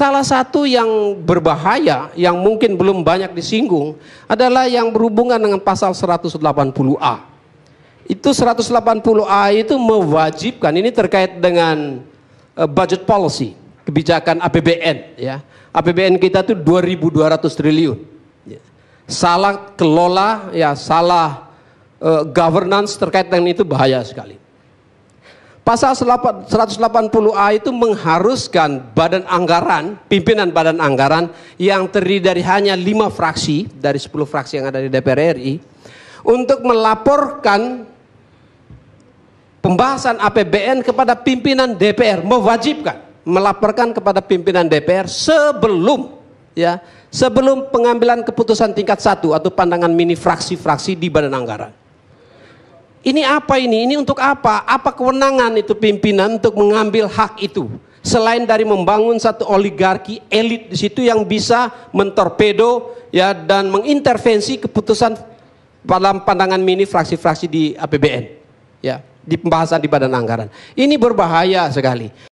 Salah satu yang berbahaya yang mungkin belum banyak disinggung adalah yang berhubungan dengan pasal 180A. Itu 180A itu mewajibkan ini terkait dengan eh, budget policy, kebijakan APBN ya. APBN kita itu 2200 triliun. Ya. Salah kelola ya salah eh, governance terkait dengan itu bahaya sekali. Pasal 180A itu mengharuskan badan anggaran, pimpinan badan anggaran yang terdiri dari hanya lima fraksi dari 10 fraksi yang ada di DPR RI untuk melaporkan pembahasan APBN kepada pimpinan DPR, mewajibkan melaporkan kepada pimpinan DPR sebelum ya sebelum pengambilan keputusan tingkat satu atau pandangan mini fraksi-fraksi di badan anggaran. Ini apa ini? Ini untuk apa? Apa kewenangan itu pimpinan untuk mengambil hak itu? Selain dari membangun satu oligarki elit di situ yang bisa mentorpedo ya dan mengintervensi keputusan dalam pandangan mini fraksi-fraksi di APBN ya di pembahasan di badan anggaran. Ini berbahaya sekali.